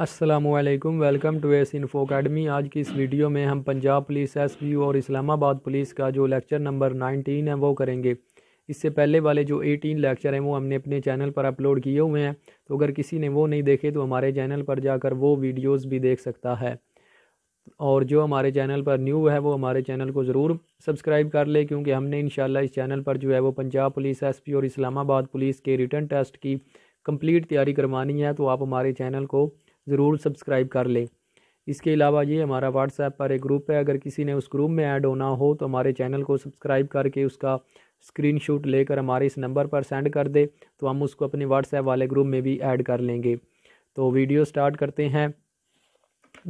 Aslam welcome to S Info Academy आज की इस वीडियो में हम पंजाब पुलिस एस और इस्लामाबाद पुलिस का जो लेक्चर नंबर 19 है वो करेंगे इससे पहले वाले जो 18 लेक्चर हैं वो हमने अपने चैनल पर अपलोड किए हुए हैं तो अगर किसी ने वो नहीं देखे तो हमारे चैनल पर जाकर वो वीडियोज़ भी देख सकता है और जो हमारे चैनल पर न्यू है वो हमारे चैनल को ज़रूर सब्सक्राइब कर ले क्योंकि हमने इन इस चैनल पर जो है वो पंजाब पुलिस एस और इस्लामाबाद पुलिस के रिटर्न टेस्ट की कम्प्लीट तैयारी करवानी है तो आप हमारे चैनल को ज़रूर सब्सक्राइब कर लें इसके अलावा ये हमारा व्हाट्सएप पर एक ग्रुप है अगर किसी ने उस ग्रुप में ऐड होना हो तो हमारे चैनल को सब्सक्राइब करके उसका स्क्रीनशॉट लेकर हमारे इस नंबर पर सेंड कर दे तो हम उसको अपने व्हाट्सएप वाले ग्रुप में भी ऐड कर लेंगे तो वीडियो स्टार्ट करते हैं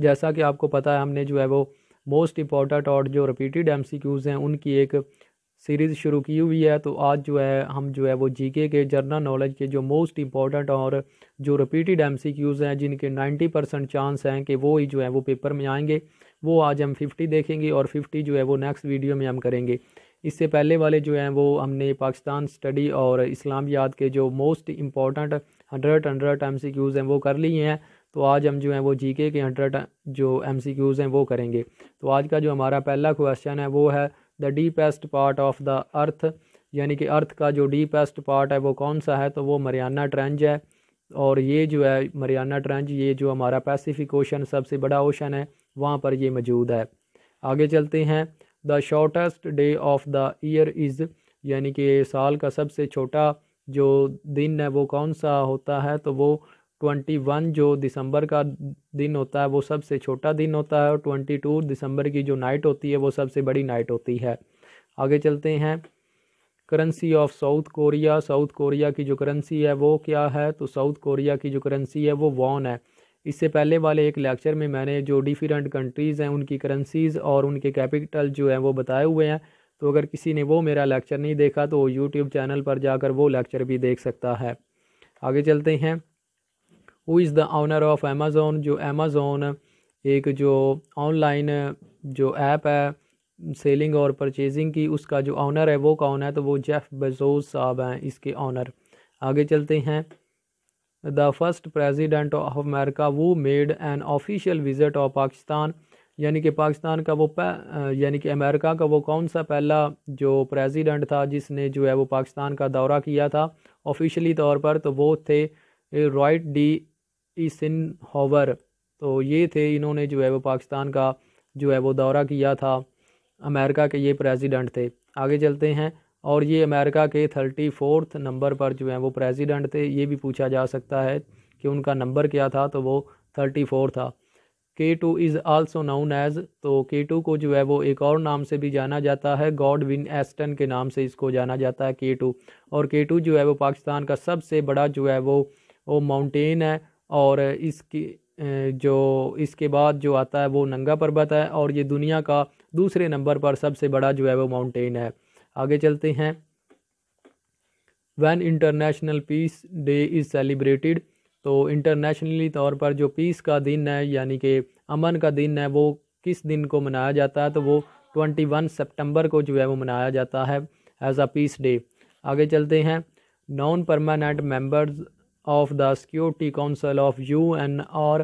जैसा कि आपको पता है हमने जो है वो मोस्ट इम्पॉर्टेंट और जो रिपीटेड एम हैं उनकी एक सीरीज़ शुरू की हुई है तो आज जो है हम जो है वो जीके के जर्नल नॉलेज के जो मोस्ट इंपॉर्टेंट और जो रिपीटेड एमसीक्यूज़ हैं जिनके 90 परसेंट चांस हैं कि वो ही जो है वो पेपर में आएंगे वो आज हम 50 देखेंगे और 50 जो है वो नेक्स्ट वीडियो में हम करेंगे इससे पहले वाले जो हैं वो हमने पाकिस्तान स्टडी और इस्लामियात के जो most important hundred hundred M C Qs हैं वो कर लिए हैं तो आज हम जो हैं वो जी के हंड्रेड जो एम सी क्यूज़ हैं वो करेंगे तो आज का जो हमारा पहला क्वेश्चन है वो है the deepest part of the earth यानी कि अर्थ का जो डीपेस्ट पार्ट है वो कौन सा है तो वो मरियाना ट्रेंज है और ये जो है मरियाना ट्रेंज ये जो हमारा पैसिफिक ओशन सबसे बड़ा ओशन है वहाँ पर ये मौजूद है आगे चलते हैं the shortest day of the year is यानी कि साल का सबसे छोटा जो दिन है वो कौन सा होता है तो वो ट्वेंटी वन जो दिसंबर का दिन होता है वो सबसे छोटा दिन होता है और ट्वेंटी टू दिसंबर की जो नाइट होती है वो सबसे बड़ी नाइट होती है आगे चलते हैं currency of South Korea South Korea की जो करेंसी है वो क्या है तो साउथ कोरिया की जो करेंसी है वो वॉन है इससे पहले वाले एक लेक्चर में मैंने जो डिफरेंट कंट्रीज़ हैं उनकी करेंसीज़ और उनके कैपिटल जो हैं वो बताए हुए हैं तो अगर किसी ने वो मेरा लेक्चर नहीं देखा तो यूट्यूब चैनल पर जाकर वो लेक्चर भी देख सकता है आगे चलते हैं वो is the owner of Amazon जो अमेज़ोन एक जो ऑनलाइन जो ऐप है सेलिंग और परचेजिंग की उसका जो ऑनर है वो कौन है तो वो जेफ़ बेजोस साहब हैं इसके ऑनर आगे चलते हैं the first president of America who made an official visit of Pakistan यानी कि पाकिस्तान का वो यानी कि अमेरिका का वो कौन सा पहला जो प्रेसिडेंट था जिसने जो है वो पाकिस्तान का दौरा किया था ऑफिशियली तौर पर तो वो थे रॉयट डी सिन होवर तो ये थे इन्होंने जो है वो पाकिस्तान का जो है वो दौरा किया था अमेरिका के ये प्रेसिडेंट थे आगे चलते हैं और ये अमेरिका के थर्टी फोर्थ नंबर पर जो है वो प्रेसिडेंट थे ये भी पूछा जा सकता है कि उनका नंबर क्या था तो वो थर्टी फोर था K two is also known as तो के टू को जो है वो एक और नाम से भी जाना जाता है गॉड विन एस्टन के नाम से इसको जाना जाता है के टू और के टू जो है वो पाकिस्तान का सबसे बड़ा जो है वो वो माउंटेन है और इसकी जो इसके बाद जो आता है वो नंगा पर्वत है और ये दुनिया का दूसरे नंबर पर सबसे बड़ा जो है वो माउंटेन है आगे चलते हैं when international peace day is celebrated तो इंटरनेशनली तौर पर जो पीस का दिन है यानी कि अमन का दिन है वो किस दिन को मनाया जाता है तो वो ट्वेंटी वन सितंबर को जो है वो मनाया जाता है एज अ पीस डे आगे चलते हैं non permanent members of the security council of U N और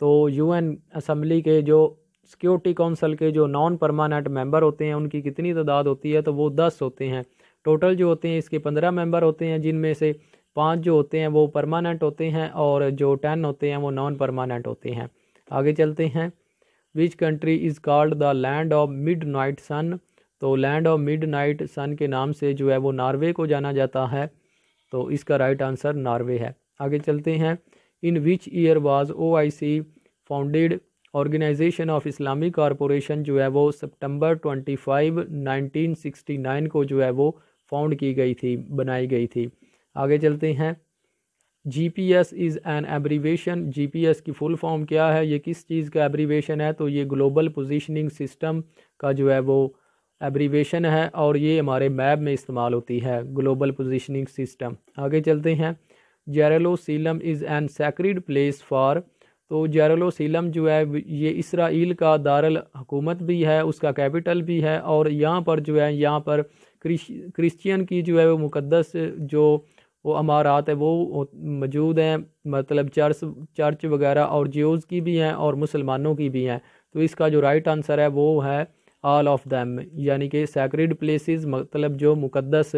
तो यू एन असम्बली के जो सिक्योरिटी काउंसिल के जो नॉन परमानेंट मेंबर होते हैं उनकी कितनी तादाद होती है तो वो दस होते हैं टोटल जो होते हैं इसके पंद्रह मेंबर होते हैं जिनमें से पाँच जो होते हैं वो परमानेंट होते हैं और जो टेन होते हैं वो नॉन परमानेंट होते हैं आगे चलते हैं which country is called the land of midnight sun तो land of midnight sun के नाम से जो है वो नॉर्वे को जाना जाता है तो इसका राइट आंसर नॉर्वे है आगे चलते हैं in which year was O I C founded organization of Islamic corporation जो है वो सितंबर 25 1969 को जो है वो फाउंड की गई थी बनाई गई थी आगे चलते हैं G P S is an abbreviation G P S की फुल फॉर्म क्या है ये किस चीज़ का एब्रीवेशन है तो ये ग्लोबल पोजिशनिंग सिस्टम का जो है वो एब्रीवेशन है और ये हमारे मैप में इस्तेमाल होती है ग्लोबल पोजिशनिंग सिस्टम आगे चलते हैं Jerusalem is an sacred place for तो जेरलोसीलम जो है ये इसराइल का दारल हकूमत भी है उसका कैपिटल भी है और यहाँ पर जो है यहाँ पर क्रिश्चियन की जो है वो मुकदस जो वो अमारात है वो मौजूद हैं मतलब चर्च चर्च वगैरह और जियोज़ की भी हैं और मुसलमानों की भी हैं तो इसका जो राइट आंसर है वो है ऑल ऑफ दैम यानी कि सैक्रेड प्लेसेस मतलब जो मुकद्दस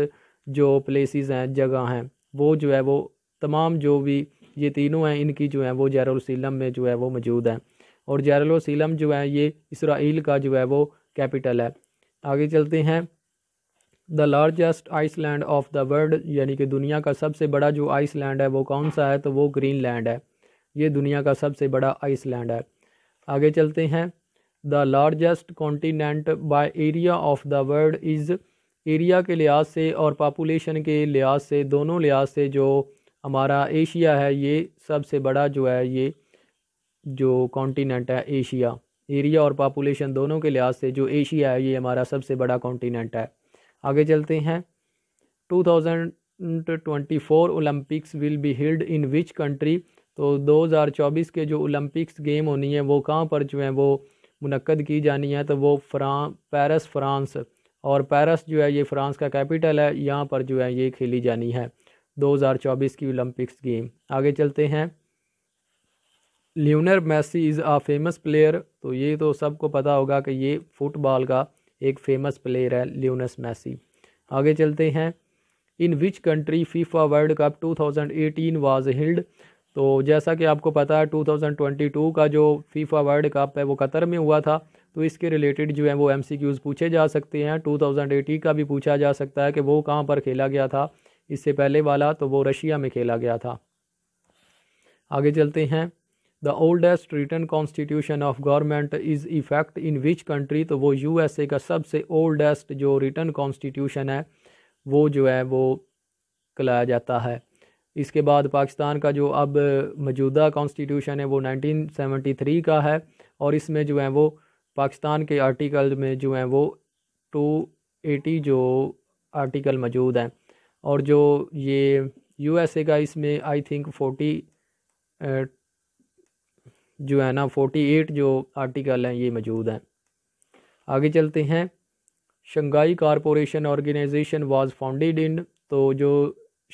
जो प्लेसेस हैं जगह हैं वो जो है वो तमाम जो भी ये तीनों हैं इनकी जो है वो जैरसीलम में जो है वो मौजूद हैं और जैरसीलम जो है ये इसराइल का जो है वो कैपिटल है आगे चलते हैं the largest island of the world यानी कि दुनिया का सबसे बड़ा जो आइसलैंड है वो कौन सा है तो वो लैंड है ये दुनिया का सबसे बड़ा आइसलैंड है आगे चलते हैं the largest continent by area of the world is area के लिहाज से और पापोलेशन के लिहाज से दोनों लिहाज से जो हमारा एशिया है ये सबसे बड़ा जो है ये जो कॉन्टीनेंट है एशिया एरिया और पापोलेशन दोनों के लिहाज से जो एशिया है ये हमारा सबसे बड़ा कॉन्टीनेंट है आगे चलते हैं 2024 Olympics will be held in which country तो 2024 के जो ओलंपिक्स गेम होनी है वो कहाँ पर जो है वो मुनद की जानी है तो वो फ्रां पेरिस फ्रांस और पेरिस जो है ये फ्रांस का कैपिटल है यहाँ पर जो है ये खेली जानी है 2024 की ओलंपिक्स गेम आगे चलते हैं Lionel Messi is a famous player तो ये तो सबको पता होगा कि ये फुटबॉल का एक फेमस प्लेयर है लियोनस मेसी आगे चलते हैं in which country FIFA World Cup 2018 was held तो जैसा कि आपको पता है 2022 का जो फीफा वर्ल्ड कप है वो कतर में हुआ था तो इसके रिलेटेड जो है वो एम पूछे जा सकते हैं टू का भी पूछा जा सकता है कि वो कहाँ पर खेला गया था इससे पहले वाला तो वो रशिया में खेला गया था आगे चलते हैं the oldest written constitution of government is effect in which country तो वो यूएसए का सबसे ओल्डेस्ट जो रिटर्न कॉन्स्टिट्यूशन है वो जो है वो कहलाया जाता है इसके बाद पाकिस्तान का जो अब मौजूदा कॉन्स्टिट्यूशन है वो 1973 का है और इसमें जो है वो पाकिस्तान के आर्टिकल में जो है वो 280 जो आर्टिकल मौजूद हैं और जो ये यूएसए का इसमें आई थिंक 40 जो है ना 48 जो आर्टिकल हैं ये मौजूद हैं आगे चलते हैं Shanghai corporation organization was founded in तो जो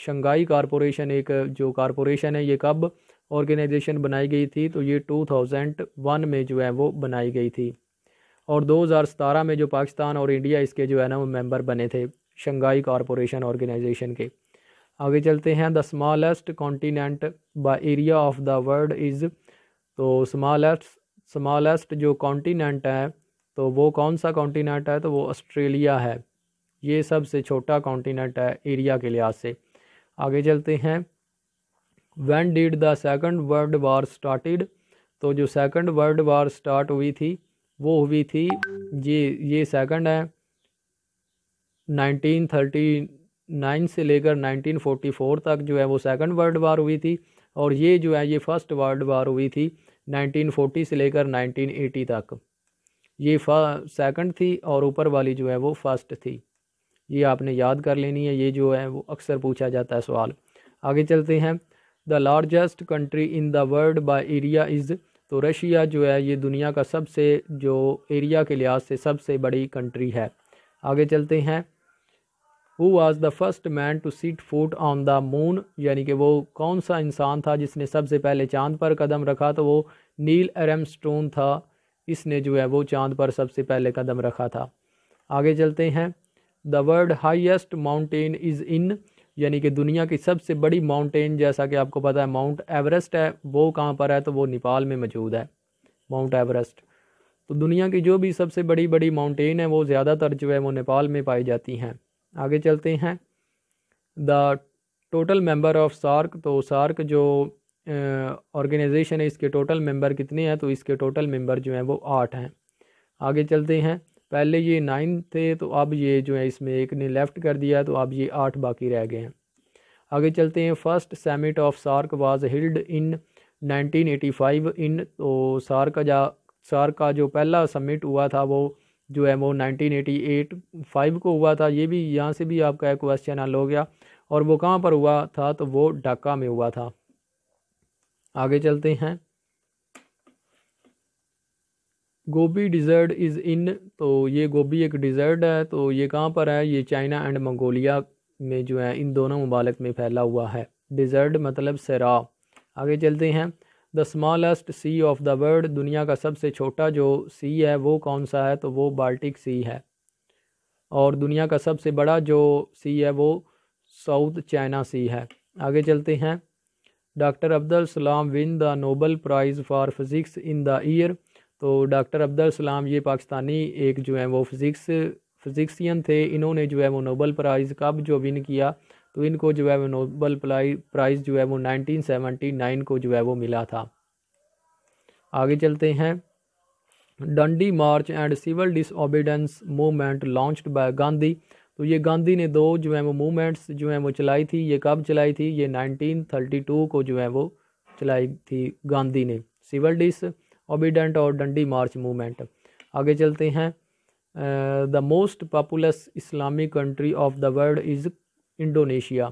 शंघाई कॉरपोरेशन एक जो कॉरपोरेशन है ये कब ऑर्गेनाइजेशन बनाई गई थी तो ये 2001 में जो है वो बनाई गई थी और 2017 में जो पाकिस्तान और इंडिया इसके जो है ना वो मेंबर बने थे शंघाई कॉरपोरेशन ऑर्गेनाइजेशन के आगे चलते हैं the smallest continent by area of the world is तो स्मॉलेस्ट स्मॉलेस्ट जो कॉन्टीनेंट है तो वो कौन सा कॉन्टीनेंट है तो वो ऑस्ट्रेलिया है ये सबसे छोटा कॉन्टीनेंट है एरिया के लिहाज से आगे चलते हैं when did the second world war started तो जो सेकंड वर्ल्ड वार स्टार्ट हुई थी वो हुई थी ये ये सेकंड है 1939 से लेकर 1944 तक जो है वो सेकंड वर्ल्ड वार हुई थी और ये जो है ये फर्स्ट वर्ल्ड वार हुई थी 1940 से लेकर 1980 तक ये सेकंड थी और ऊपर वाली जो है वो फर्स्ट थी ये आपने याद कर लेनी है ये जो है वो अक्सर पूछा जाता है सवाल आगे चलते हैं the largest country in the world by area is तो रशिया जो है ये दुनिया का सबसे जो एरिया के लिहाज से सबसे बड़ी कंट्री है आगे चलते हैं who was the first man to set foot on the moon यानी कि वो कौन सा इंसान था जिसने सबसे पहले चांद पर कदम रखा तो वो नील स्टोन था इसने जो है वो चांद पर सबसे पहले कदम रखा था आगे चलते हैं the world highest mountain is in यानी कि दुनिया की सबसे बड़ी माउंटेन जैसा कि आपको पता है माउंट एवरेस्ट है वो कहाँ पर है तो वो नेपाल में मौजूद है माउंट एवरेस्ट तो दुनिया की जो भी सबसे बड़ी बड़ी माउंटेन है वो ज़्यादातर जो है वो नेपाल में पाई जाती हैं आगे चलते हैं the total member of SAARC तो सार्क जो ऑर्गेनाइजेशन है इसके टोटल मेंबर कितने हैं तो इसके टोटल मेंबर जो हैं वो आठ हैं आगे चलते हैं पहले ये नाइन थे तो अब ये जो है इसमें एक ने लेफ़्ट कर दिया तो अब ये आठ बाकी रह गए हैं आगे चलते हैं first summit of SAARC was held in 1985 in तो सार का जा सार का जो पहला समिट हुआ था वो जो है वो एट फाइव को हुआ था ये भी यहाँ से भी आपका एक क्वेश्चन हल हो गया और वो कहाँ पर हुआ था तो वो ढाका में हुआ था आगे चलते हैं गोभी डिज़र्ट इज़ इन तो ये गोभी एक डिज़र्ट है तो ये कहाँ पर है ये चाइना एंड मंगोलिया में जो है इन दोनों ममालक में फैला हुआ है डिज़र्ट मतलब सरा आगे चलते हैं the smallest sea of the world दुनिया का सबसे छोटा जो सी है वो कौन सा है तो वो बाल्टिक सी है और दुनिया का सबसे बड़ा जो सी है वो साउथ चाइना सी है आगे चलते हैं doctor Abdul Salam win the Nobel prize for physics in the year तो डॉक्टर अब्दुल सलाम ये पाकिस्तानी एक जो है वो फिज़िक्स फिज़िक्सियन थे इन्होंने जो है वो नोबल प्राइज़ कब जो विन किया तो इनको जो है वो नोबल प्राइज़ जो है वो 1979 को जो है वो मिला था आगे चलते हैं Dandi march and civil disobedience movement launched by Gandhi तो ये गांधी ने दो जो है वो मूवमेंट्स जो है वो चलाई थी ये कब चलाई थी ये 1932 को जो है वो चलाई थी गांधी ने सिविल डिस ओबिडेंट और डंडी मार्च मूवमेंट आगे चलते हैं the most populous Islamic country of the world is Indonesia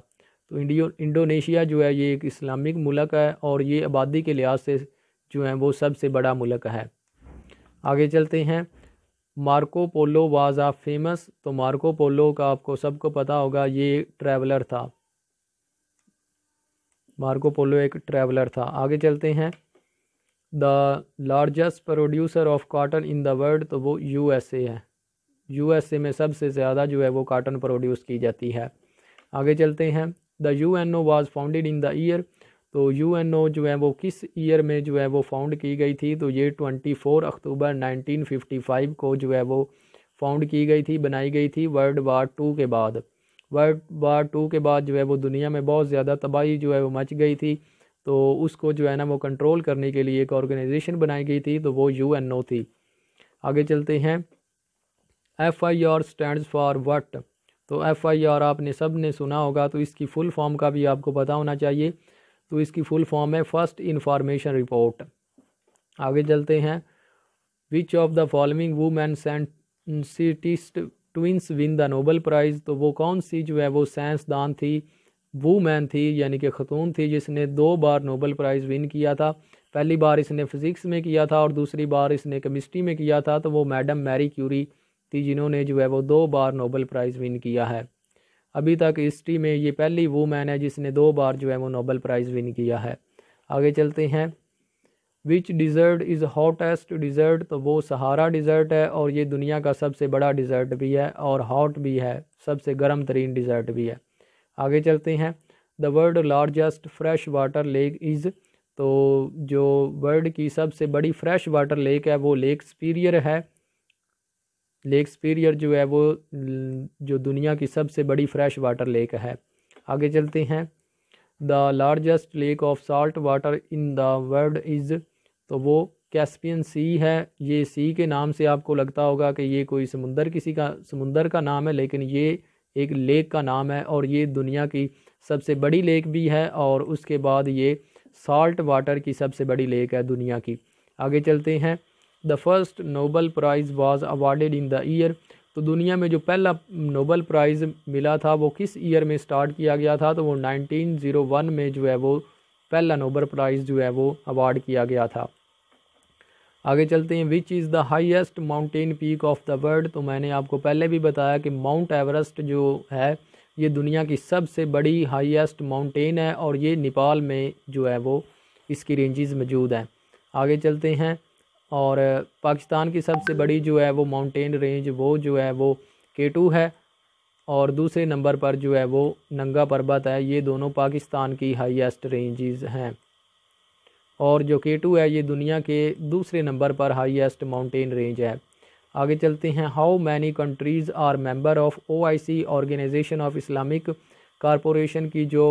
तो इंडियो इंडोनेशिया जो है ये एक इस्लामिक मुल्क है और ये आबादी के लिहाज से जो है वो सबसे बड़ा मुलक है आगे चलते हैं Marco Polo was a famous तो मार्को पोलो का आपको सबको पता होगा ये ट्रैवलर था मार्को पोलो एक ट्रैवलर था आगे चलते हैं the largest producer of cotton in the world तो वो ए है ए में सबसे ज़्यादा जो है वो काटन प्रोड्यूस की जाती है आगे चलते हैं the U N O was founded in the year तो यू एन ओ जो है वो किस ईयर में जो है वो फाउंड की गई थी तो ये twenty four October nineteen fifty five को जो है वो फाउंड की गई थी बनाई गई थी वर्ल्ड वार टू के बाद वर्ल्ड वार टू के बाद जो है वो दुनिया में बहुत ज़्यादा तबाही जो है वो मच गई थी तो उसको जो है ना वो कंट्रोल करने के लिए एक ऑर्गेनाइजेशन बनाई गई थी तो वो यू एन ओ थी आगे चलते हैं F I R stand for what तो एफ़ आई आर आपने सब ने सुना होगा तो इसकी फुल फॉर्म का भी आपको पता होना चाहिए तो इसकी फुल फॉर्म है फर्स्ट इंफॉर्मेशन रिपोर्ट आगे चलते हैं which of the following women scientist twins win the Nobel prize तो वो कौन सी जो है वो साइंसदान थी वूमैन मैन थी यानी कि खतून थी जिसने दो बार नोबल प्राइज़ विन किया था पहली बार इसने फ़िज़िक्स में किया था और दूसरी बार इसने केमिस्ट्री में किया था तो वो मैडम मैरी क्यूरी थी जिन्होंने जो है वो दो बार नोबल प्राइज़ विन किया है अभी तक हिस्ट्री में ये पहली वूमैन है जिसने दो बार जो है वो नोबल प्राइज़ विन किया है आगे चलते हैं which desert is hottest desert तो वो सहारा डिज़र्ट है और ये दुनिया का सबसे बड़ा डिज़र्ट भी है और हॉट भी है सबसे गर्म तरीन डिज़र्ट भी है आगे चलते हैं the world largest fresh water lake is तो जो वर्ल्ड की सबसे बड़ी फ्रेश वाटर लेक है वो लेक स्पीरियर है लेक स्पीरियर जो है वो जो दुनिया की सबसे बड़ी फ्रेश वाटर लेक है आगे चलते हैं the largest lake of salt water in the world is तो वो कैस्पियन सी है ये सी के नाम से आपको लगता होगा कि ये कोई समुंदर किसी का समुंदर का नाम है लेकिन ये एक लेक का नाम है और ये दुनिया की सबसे बड़ी लेक भी है और उसके बाद ये साल्ट वाटर की सबसे बड़ी लेक है दुनिया की आगे चलते हैं the first Nobel prize was awarded in the year तो दुनिया में जो पहला नोबल प्राइज़ मिला था वो किस ईयर में स्टार्ट किया गया था तो वो 1901 में जो है वो पहला नोबल प्राइज़ जो है वो अवार्ड किया गया था आगे चलते हैं which is the highest mountain peak of the world तो मैंने आपको पहले भी बताया कि माउंट एवरेस्ट जो है ये दुनिया की सबसे बड़ी हाईएस्ट माउंटेन है और ये नेपाल में जो है वो इसकी रेंजेस मौजूद हैं आगे चलते हैं और पाकिस्तान की सबसे बड़ी जो है वो माउंटेन रेंज वो जो है वो के टू है और दूसरे नंबर पर जो है वो नंगा पर्वत है ये दोनों पाकिस्तान की हाइस्ट रेंजेज़ हैं और जो केटू है ये दुनिया के दूसरे नंबर पर हाईएस्ट माउंटेन रेंज है आगे चलते हैं how many countries are member of OIC organisation of Islamic corporation की जो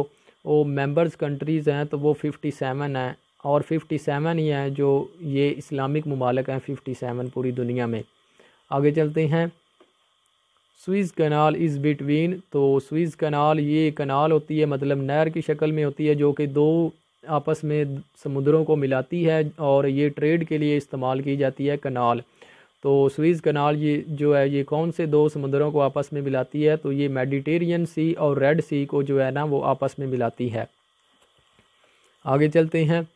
वो मेंबर्स कंट्रीज़ हैं तो वो फिफ्टी सेवन हैं और फिफ्टी सेवन ही हैं जो ये इस्लामिक ममालक हैं फिफ्टी सेवन पूरी दुनिया में आगे चलते हैं स्विस कनाल इज़ बिटवीन तो स्विस कनाल ये कनाल होती है मतलब नहर की शक्ल में होती है जो कि दो आपस में समुद्रों को मिलाती है और ये ट्रेड के लिए इस्तेमाल की जाती है कनाल तो स्वीज़ कनाल ये जो है ये कौन से दो समुद्रों को आपस में मिलाती है तो ये मेडिटेरियन सी और रेड सी को जो है ना वो आपस में मिलाती है आगे चलते हैं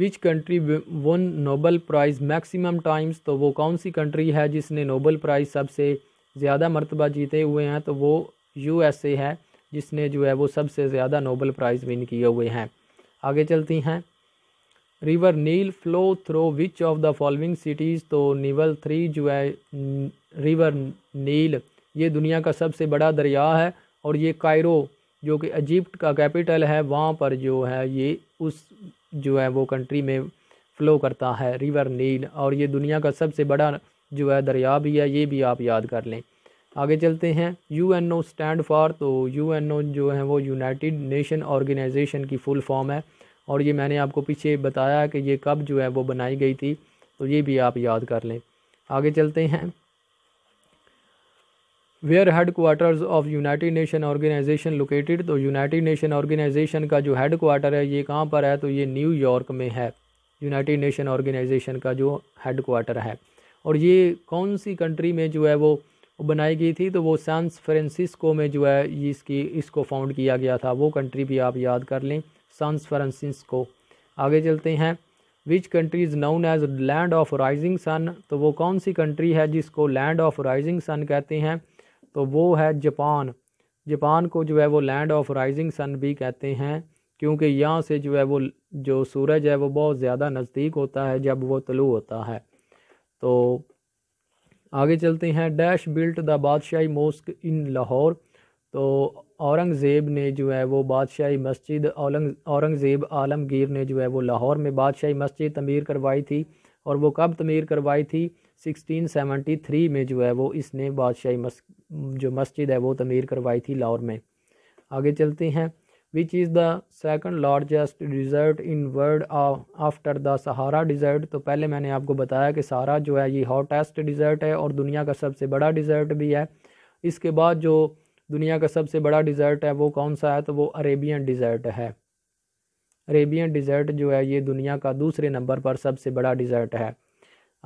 which country won Nobel prize maximum times तो वो कौन सी कंट्री है जिसने नोबल प्राइज़ सबसे ज़्यादा मरतबा जीते हुए हैं तो वो यू है जिसने जो है वो सबसे ज़्यादा नोबल प्राइज़ विन किए हुए हैं आगे चलती हैं river Nile flow through which of the following cities तो निवल थ्री जो है रिवर नील ये दुनिया का सबसे बड़ा दरिया है और ये कायरो जो कि इजिप्ट का कैपिटल है वहाँ पर जो है ये उस जो है वो कंट्री में फ़्लो करता है रिवर नील और ये दुनिया का सबसे बड़ा जो है दरिया भी है ये भी आप याद कर लें आगे चलते हैं U N O stand for तो यू एन ओ जो है वो यूनाइटेड नेशन ऑर्गेनाइजेशन की फुल फॉर्म है और ये मैंने आपको पीछे बताया कि ये कब जो है वो बनाई गई थी तो ये भी आप याद कर लें आगे चलते हैं where headquarters of United Nation organisation located तो यूनाइटेड नेशन ऑर्गेनाइजेशन का जो हेड क्वार्टर है ये कहाँ पर है तो ये न्यूयॉर्क में है यूनाइटेड नेशन ऑर्गेनाइजेशन का जो हेड क्वार्टर है और ये कौन सी कंट्री में जो है वो बनाई गई थी तो वो सैन फ्रांसिस्को में जो है इसकी इसको फाउंड किया गया था वो कंट्री भी आप याद कर लें सैन फ्रांसिस्को आगे चलते हैं which country is known as land of rising sun तो वो कौन सी कंट्री है जिसको लैंड ऑफ राइजिंग सन कहते हैं तो वो है जापान जापान को जो है वो लैंड ऑफ राइजिंग सन भी कहते हैं क्योंकि यहाँ से जो है वो जो सूरज है वो बहुत ज़्यादा नज़दीक होता है जब वो तलु होता है तो आगे चलते हैं dash built the Badshahi mosque in Lahore तो औरंगज़ेब ने जो है वो बादशाही मस्जिद औरंगज़ेब आलमगीर ने जो है वो लाहौर में बादशाही मस्जिद तमीर करवाई थी और वो कब तमीर करवाई थी 1673 में जो है वो इसने बादशाही मस जो मस्जिद है वो तमीर करवाई थी लाहौर में आगे चलते हैं which is the second largest desert in world after the Sahara desert तो पहले मैंने आपको बताया कि सहारा जो है ये हॉटेस्ट डिज़र्ट है और दुनिया का सबसे बड़ा डिज़र्ट भी है इसके बाद जो दुनिया का सबसे बड़ा डिज़र्ट है वो कौन सा है तो वो अरेबियन डिज़र्ट है अरेबियन डिज़र्ट जो है ये दुनिया का दूसरे नंबर पर सबसे बड़ा डिज़र्ट है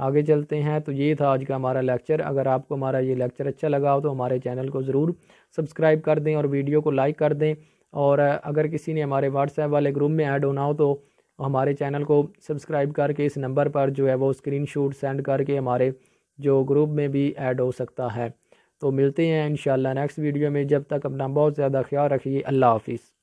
आगे चलते हैं तो ये था आज का हमारा लेक्चर अगर आपको हमारा ये लेक्चर अच्छा लगा हो तो हमारे चैनल को ज़रूर सब्सक्राइब कर दें और वीडियो को लाइक कर दें और अगर किसी ने हमारे व्हाट्सएप वाले ग्रुप में ऐड होना हो तो हमारे चैनल को सब्सक्राइब करके इस नंबर पर जो है वो स्क्रीन सेंड करके हमारे जो ग्रुप में भी ऐड हो सकता है तो मिलते हैं इन नेक्स्ट वीडियो में जब तक अपना बहुत ज़्यादा ख्याल रखिए अल्लाह हाफिज़